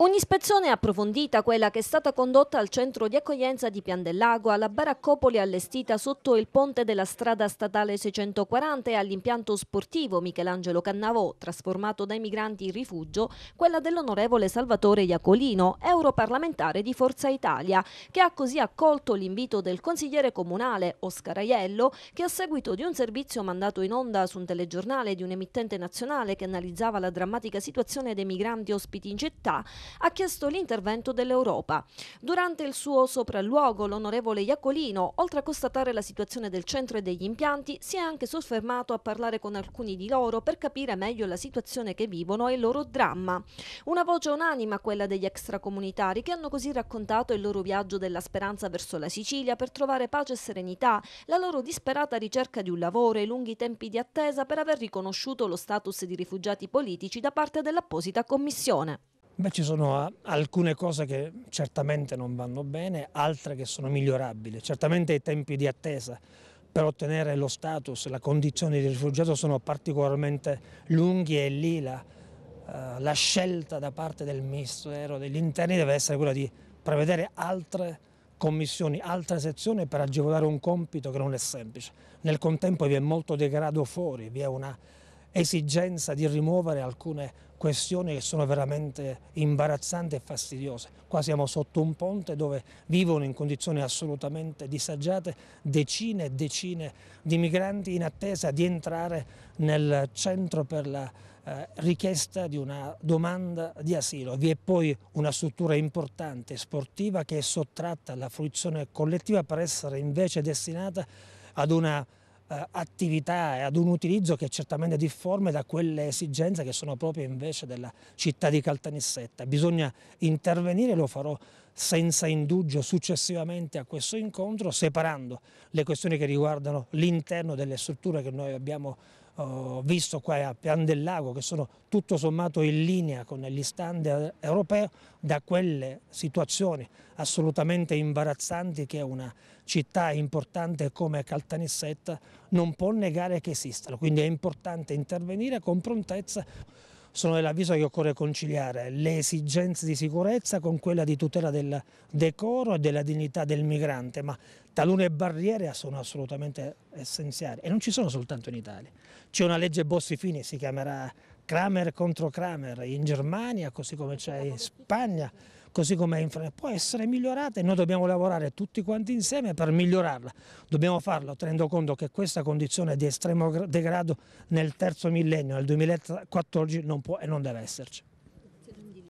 Ogni spezzone è approfondita quella che è stata condotta al centro di accoglienza di Pian del Lago, alla baraccopoli allestita sotto il ponte della strada statale 640 e all'impianto sportivo Michelangelo Cannavò, trasformato dai migranti in rifugio, quella dell'onorevole Salvatore Iacolino, europarlamentare di Forza Italia, che ha così accolto l'invito del consigliere comunale Oscar Aiello, che a seguito di un servizio mandato in onda su un telegiornale di un emittente nazionale che analizzava la drammatica situazione dei migranti ospiti in città, ha chiesto l'intervento dell'Europa. Durante il suo sopralluogo, l'onorevole Iacolino, oltre a constatare la situazione del centro e degli impianti, si è anche soffermato a parlare con alcuni di loro per capire meglio la situazione che vivono e il loro dramma. Una voce unanima quella degli extracomunitari che hanno così raccontato il loro viaggio della speranza verso la Sicilia per trovare pace e serenità, la loro disperata ricerca di un lavoro e i lunghi tempi di attesa per aver riconosciuto lo status di rifugiati politici da parte dell'apposita commissione. Beh, ci sono ah, alcune cose che certamente non vanno bene, altre che sono migliorabili. Certamente i tempi di attesa per ottenere lo status, la condizione di rifugiato sono particolarmente lunghi e lì la, uh, la scelta da parte del Ministero degli Interni deve essere quella di prevedere altre commissioni, altre sezioni per agevolare un compito che non è semplice. Nel contempo vi è molto degrado fuori, vi è una esigenza di rimuovere alcune questioni che sono veramente imbarazzanti e fastidiose. Qua siamo sotto un ponte dove vivono in condizioni assolutamente disagiate decine e decine di migranti in attesa di entrare nel centro per la eh, richiesta di una domanda di asilo. Vi è poi una struttura importante sportiva che è sottratta alla fruizione collettiva per essere invece destinata ad una eh, attività e ad un utilizzo che è certamente difforme da quelle esigenze che sono proprio invece della città di Caltanissetta. Bisogna intervenire, lo farò senza indugio successivamente a questo incontro, separando le questioni che riguardano l'interno delle strutture che noi abbiamo visto qua a Pian del Lago, che sono tutto sommato in linea con gli standard europei, da quelle situazioni assolutamente imbarazzanti che una città importante come Caltanissetta non può negare che esistano. Quindi è importante intervenire con prontezza sono dell'avviso che occorre conciliare le esigenze di sicurezza con quella di tutela del decoro e della dignità del migrante, ma talune barriere sono assolutamente essenziali e non ci sono soltanto in Italia. C'è una legge Bossi-Fini, si chiamerà Kramer contro Kramer in Germania, così come c'è in Spagna, così come è in Francia, può essere migliorata e noi dobbiamo lavorare tutti quanti insieme per migliorarla. Dobbiamo farlo tenendo conto che questa condizione di estremo degrado nel terzo millennio, nel 2014, non può e non deve esserci.